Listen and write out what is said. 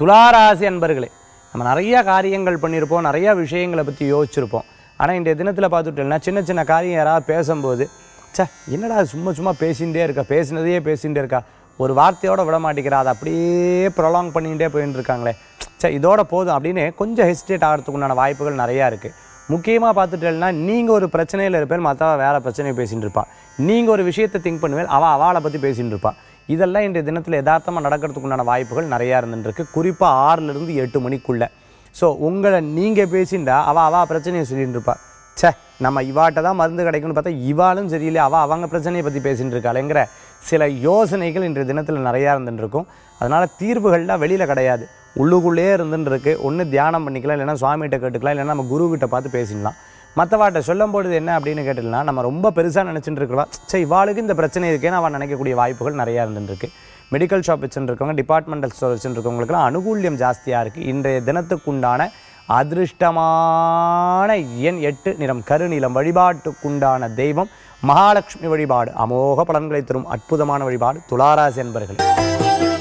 துளாராசி அன்பர்களே நம்ம நிறையா காரியங்கள் பண்ணியிருப்போம் நிறையா விஷயங்களை பற்றி யோசிச்சிருப்போம் ஆனால் இன்றைய தினத்தில் பார்த்துட்டோம்னா சின்ன சின்ன காரியம் யாராவது பேசும்போது சே என்னடா சும்மா சும்மா பேசிகிட்டே இருக்கா பேசினதையே பேசிகிட்டே இருக்கா ஒரு வார்த்தையோடு விட மாட்டேங்கிறா அதை அப்படியே ப்ரொலாங் பண்ணிகிட்டே போயின்னு இருக்காங்களே சே இதோட போதும் அப்படின்னு கொஞ்சம் ஹெசிடேட் ஆகிறதுக்கு உண்டான வாய்ப்புகள் நிறையா இருக்குது முக்கியமாக பார்த்துட்டேன்னா நீங்கள் ஒரு பிரச்சனையில் இருப்பேன் மற்றவன் வேறு பிரச்சனையை பேசிகிட்டு இருப்பான் நீங்கள் ஒரு விஷயத்தை திங்க் பண்ணுவேன் அவள் அவளை பற்றி பேசிகிட்டு இருப்பாள் இதெல்லாம் இன்றைய தினத்தில் யதார்த்தமாக நடக்கிறதுக்குண்டான வாய்ப்புகள் நிறையா இருந்துருக்கு குறிப்பாக ஆறுலேருந்து எட்டு மணிக்குள்ளே ஸோ உங்களை நீங்கள் பேசிண்டா அவள் அவள் பிரச்சனையை சொல்லிட்டு இருப்பாள் சே நம்ம இவாட்ட தான் மருந்து கிடைக்கும்னு பார்த்தா இவாளும் சரியில்லை அவள் அவங்க பிரச்சனையை பற்றி பேசிகிட்டு சில யோசனைகள் இன்றைய தினத்தில் நிறையா இருந்துருக்கும் அதனால் தீர்வுகள்லாம் வெளியில் கிடையாது உள்ளுக்குள்ளே இருந்துருக்கு ஒன்று தியானம் பண்ணிக்கலாம் இல்லைன்னா சுவாமிகிட்ட கேட்டுக்கலாம் இல்லைன்னா நம்ம குருக்கிட்ட பார்த்து பேசிடலாம் மற்றவாட்ட சொல்லும் பொழுது என்ன அப்படின்னு கேட்டோம்னா நம்ம ரொம்ப பெருசாக நினச்சிட்டு இருக்கிறோம் சரி இவாளுக்கு இந்த பிரச்சனை இருக்கேன்னு அவன் நினைக்கக்கூடிய வாய்ப்புகள் நிறையா இருந்துருக்கு மெடிக்கல் ஷாப் வச்சுருக்கவங்க டிபார்ட்மெண்டல் ஸ்டோர் வச்சுருக்கவங்களுக்குலாம் அனுகூல்யம் ஜாஸ்தியாக இருக்குது இன்றைய தினத்துக்குண்டான அதிர்ஷ்டமான எண் எட்டு நிறம் கருநிலம் வழிபாட்டுக்குண்டான தெய்வம் மகாலட்சுமி வழிபாடு அமோக பலன்களை தரும் அற்புதமான வழிபாடு துளாராசி என்பர்கள்